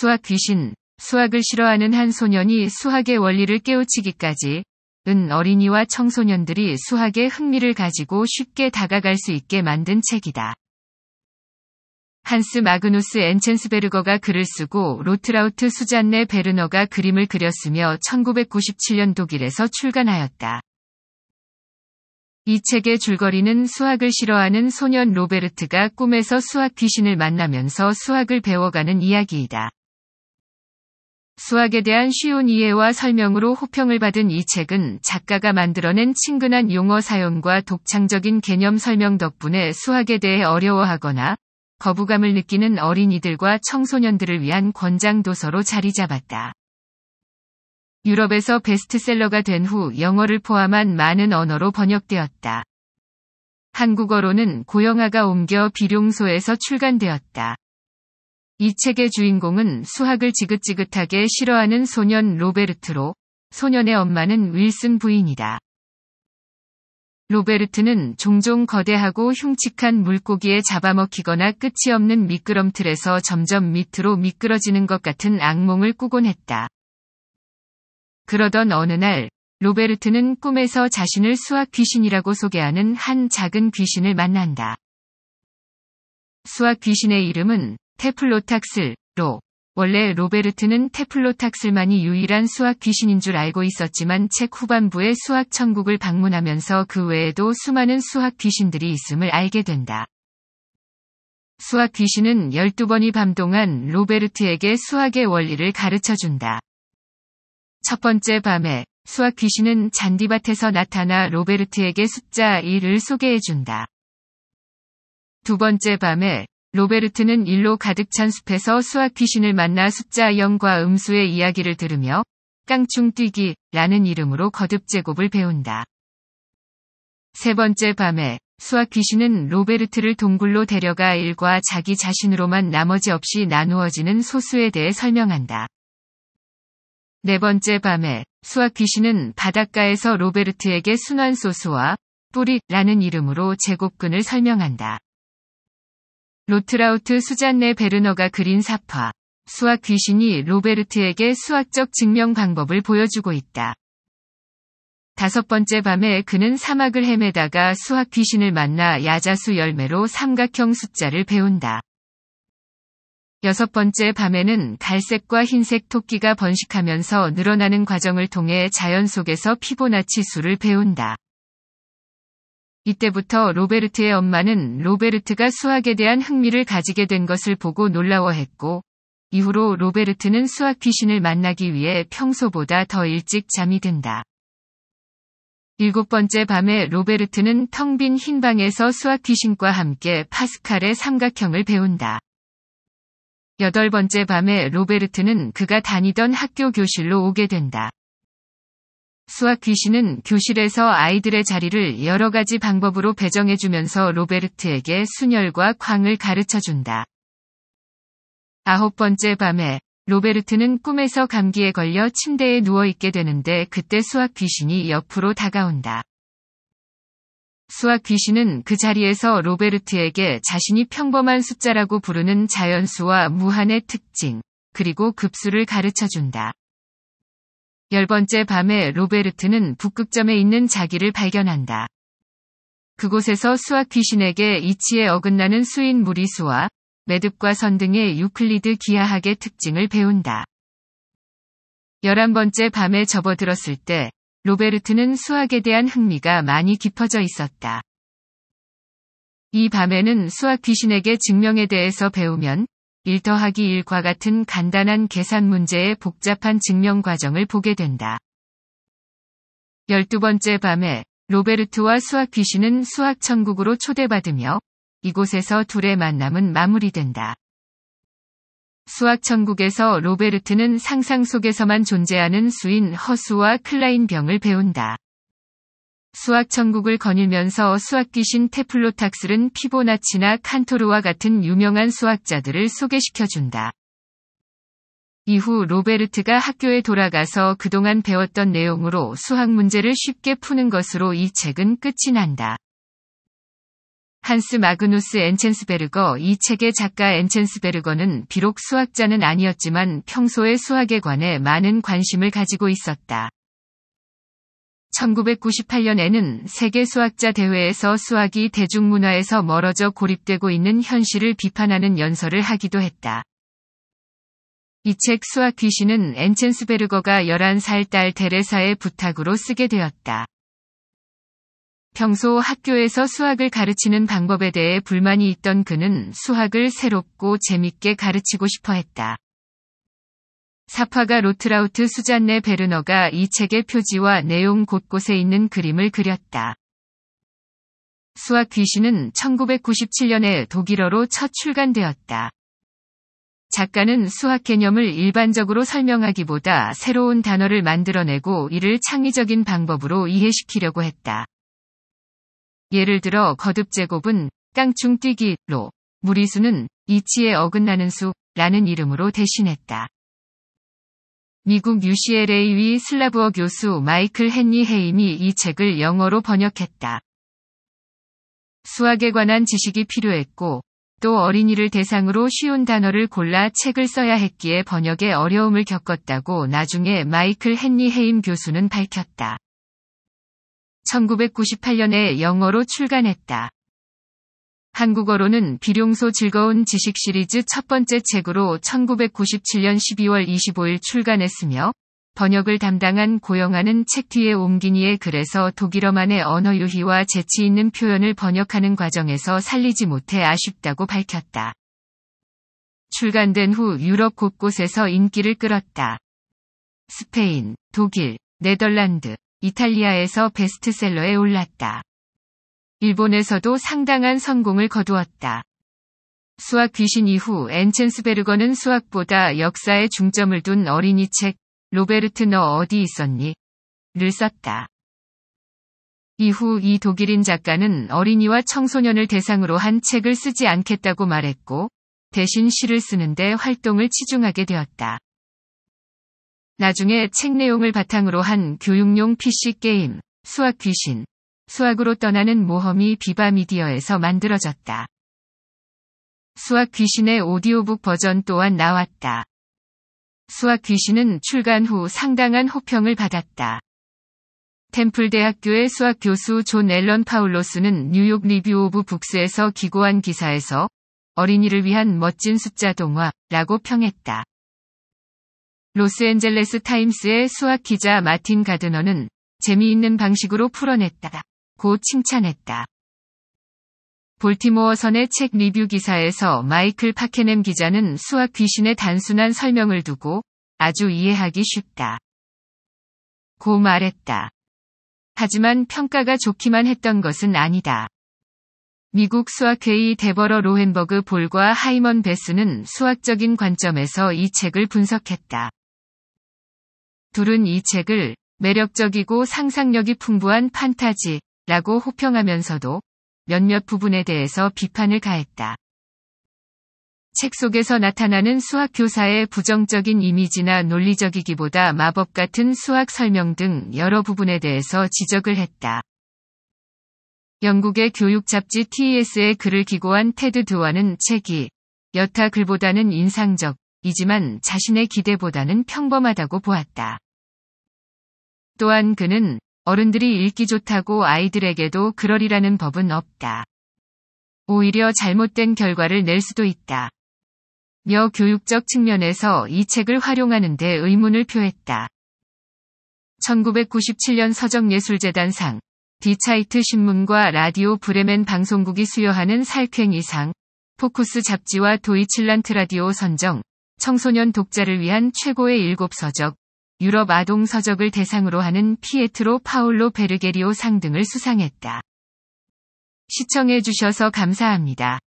수학 귀신, 수학을 싫어하는 한 소년이 수학의 원리를 깨우치기까지 은 어린이와 청소년들이 수학에 흥미를 가지고 쉽게 다가갈 수 있게 만든 책이다. 한스 마그누스 엔첸스베르거가 글을 쓰고 로트라우트 수잔네 베르너가 그림을 그렸으며 1997년 독일에서 출간하였다. 이 책의 줄거리는 수학을 싫어하는 소년 로베르트가 꿈에서 수학 귀신을 만나면서 수학을 배워가는 이야기이다. 수학에 대한 쉬운 이해와 설명으로 호평을 받은 이 책은 작가가 만들어낸 친근한 용어 사용과 독창적인 개념 설명 덕분에 수학에 대해 어려워하거나 거부감을 느끼는 어린이들과 청소년들을 위한 권장 도서로 자리 잡았다. 유럽에서 베스트셀러가 된 후 영어를 포함한 많은 언어로 번역되었다. 한국어로는 고영아가 옮겨 비룡소에서 출간되었다. 이 책의 주인공은 수학을 지긋지긋하게 싫어하는 소년 로베르트로 소년의 엄마는 윌슨 부인이다. 로베르트는 종종 거대하고 흉측한 물고기에 잡아먹히거나 끝이 없는 미끄럼틀에서 점점 밑으로 미끄러지는 것 같은 악몽을 꾸곤 했다. 그러던 어느 날, 로베르트는 꿈에서 자신을 수학 귀신이라고 소개하는 한 작은 귀신을 만난다. 수학 귀신의 이름은 테플로탁슬로 원래 로베르트는 테플로탁슬만이 유일한 수학 귀신인 줄 알고 있었지만 책 후반부에 수학 천국을 방문하면서 그 외에도 수많은 수학 귀신들이 있음을 알게 된다. 수학 귀신은 12번이 밤 동안 로베르트에게 수학의 원리를 가르쳐 준다. 첫 번째 밤에 수학 귀신은 잔디밭에서 나타나 로베르트에게 숫자 1을 소개해 준다. 두 번째 밤에 로베르트는 일로 가득 찬 숲에서 수학 귀신을 만나 숫자 0과 음수의 이야기를 들으며 깡충 뛰기라는 이름으로 거듭 제곱을 배운다. 세 번째 밤에 수학 귀신은 로베르트를 동굴로 데려가 일과 자기 자신으로만 나머지 없이 나누어지는 소수에 대해 설명한다. 네 번째 밤에 수학 귀신은 바닷가에서 로베르트에게 순환소수와 뿌리라는 이름으로 제곱근을 설명한다. 로트라우트 수잔네 베르너가 그린 사파. 수학 귀신이 로베르트에게 수학적 증명 방법을 보여주고 있다. 다섯 번째 밤에 그는 사막을 헤매다가 수학 귀신을 만나 야자수 열매로 삼각형 숫자를 배운다. 여섯 번째 밤에는 갈색과 흰색 토끼가 번식하면서 늘어나는 과정을 통해 자연 속에서 피보나치 수를 배운다. 이때부터 로베르트의 엄마는 로베르트가 수학에 대한 흥미를 가지게 된 것을 보고 놀라워했고, 이후로 로베르트는 수학 귀신을 만나기 위해 평소보다 더 일찍 잠이 든다. 일곱 번째 밤에 로베르트는 텅 빈흰 방에서 수학 귀신과 함께 파스칼의 삼각형을 배운다. 여덟 번째 밤에 로베르트는 그가 다니던 학교 교실로 오게 된다. 수학 귀신은 교실에서 아이들의 자리를 여러 가지 방법으로 배정해주면서 로베르트에게 순열과 광을 가르쳐준다. 아홉 번째 밤에 로베르트는 꿈에서 감기에 걸려 침대에 누워있게 되는데 그때 수학 귀신이 옆으로 다가온다. 수학 귀신은 그 자리에서 로베르트에게 자신이 평범한 숫자라고 부르는 자연수와 무한의 특징, 그리고 급수를 가르쳐준다. 열 번째 밤에 로베르트는 북극점에 있는 자기를 발견한다. 그곳에서 수학 귀신에게 이치에 어긋나는 수인 무리수와 매듭과 선 등의 유클리드 기하학의 특징을 배운다. 열한 번째 밤에 접어들었을 때 로베르트는 수학에 대한 흥미가 많이 깊어져 있었다. 이 밤에는 수학 귀신에게 증명에 대해서 배우면 1 더하기 1과 같은 간단한 계산 문제의 복잡한 증명 과정을 보게 된다. 12번째 밤에 로베르트와 수학 귀신은 수학 천국으로 초대받으며 이곳에서 둘의 만남은 마무리된다. 수학 천국에서 로베르트는 상상 속에서만 존재하는 수인 허수와 클라인병을 배운다. 수학 천국을 거닐면서 수학 귀신 테플로탁스는 피보나치나 칸토르와 같은 유명한 수학자들을 소개시켜준다. 이후 로베르트가 학교에 돌아가서 그동안 배웠던 내용으로 수학 문제를 쉽게 푸는 것으로 이 책은 끝이 난다. 한스 마그누스 엔첸스베르거 이 책의 작가 엔첸스베르거는 비록 수학자는 아니었지만 평소에 수학에 관해 많은 관심을 가지고 있었다. 1998년에는 세계 수학자 대회에서 수학이 대중문화에서 멀어져 고립되고 있는 현실을 비판하는 연설을 하기도 했다. 이 책 수학 귀신은 엔첸스베르거가 11살 딸 데레사의 부탁으로 쓰게 되었다. 평소 학교에서 수학을 가르치는 방법에 대해 불만이 있던 그는 수학을 새롭고 재밌게 가르치고 싶어 했다. 사파가 로트라우트 수잔네 베르너가 이 책의 표지와 내용 곳곳에 있는 그림을 그렸다. 수학 귀신은 1997년에 독일어로 첫 출간되었다. 작가는 수학 개념을 일반적으로 설명하기보다 새로운 단어를 만들어내고 이를 창의적인 방법으로 이해시키려고 했다. 예를 들어 거듭 제곱은 깡충 뛰기로 무리수는 이치에 어긋나는 수라는 이름으로 대신했다. 미국 UCLA 위 슬라브어 교수 마이클 헨리 헤임이 이 책을 영어로 번역했다. 수학에 관한 지식이 필요했고, 또 어린이를 대상으로 쉬운 단어를 골라 책을 써야 했기에 번역에 어려움을 겪었다고 나중에 마이클 헨리 헤임 교수는 밝혔다. 1998년에 영어로 출간했다. 한국어로는 비룡소 즐거운 지식 시리즈 첫 번째 책으로 1997년 12월 25일 출간했으며 번역을 담당한 고영아는 책 뒤에 옮긴 이의 글에서 독일어만의 언어 유희와 재치 있는 표현을 번역하는 과정에서 살리지 못해 아쉽다고 밝혔다. 출간된 후 유럽 곳곳에서 인기를 끌었다. 스페인, 독일, 네덜란드, 이탈리아에서 베스트셀러에 올랐다. 일본에서도 상당한 성공을 거두었다. 수학 귀신 이후 엔첸스베르거는 수학보다 역사에 중점을 둔 어린이 책 로베르트 너 어디 있었니? 를 썼다. 이후 이 독일인 작가는 어린이와 청소년을 대상으로 한 책을 쓰지 않겠다고 말했고 대신 시를 쓰는데 활동을 치중하게 되었다. 나중에 책 내용을 바탕으로 한 교육용 PC 게임 수학 귀신 수학으로 떠나는 모험이 비바 미디어에서 만들어졌다. 수학 귀신의 오디오북 버전 또한 나왔다. 수학 귀신은 출간 후 상당한 호평을 받았다. 템플대학교의 수학 교수 존 앨런 파울로스는 뉴욕 리뷰 오브 북스에서 기고한 기사에서 어린이를 위한 멋진 숫자 동화라고 평했다. 로스앤젤레스 타임스의 수학 기자 마틴 가드너는 재미있는 방식으로 풀어냈다. 고 칭찬했다. 볼티모어 선의 책 리뷰 기사에서 마이클 파케넴 기자는 수학 귀신의 단순한 설명을 두고 아주 이해하기 쉽다. 고 말했다. 하지만 평가가 좋기만 했던 것은 아니다. 미국 수학회의 데버러 로헨버그 볼과 하이먼 베스는 수학적인 관점에서 이 책을 분석했다. 둘은 이 책을 매력적이고 상상력이 풍부한 판타지, 라고 호평하면서도 몇몇 부분에 대해서 비판을 가했다. 책 속에서 나타나는 수학교사의 부정적인 이미지나 논리적이기보다 마법 같은 수학 설명 등 여러 부분에 대해서 지적을 했다. 영국의 교육 잡지 TES의 글을 기고한 테드 드와는 책이 여타 글보다는 인상적, 이지만 자신의 기대보다는 평범하다고 보았다. 또한 그는 어른들이 읽기 좋다고 아이들에게도 그러리라는 법은 없다. 오히려 잘못된 결과를 낼 수도 있다. 며 교육적 측면에서 이 책을 활용하는 데 의문을 표했다. 1997년 서적예술재단상 디차이트 신문과 라디오 브레멘 방송국이 수여하는 살쾡이상, 포커스 잡지와 도이칠란트 라디오 선정, 청소년 독자를 위한 최고의 7 서적, 유럽 아동 서적을 대상으로 하는 피에트로 파울로 베르게리오 상 등을 수상했다. 시청해주셔서 감사합니다.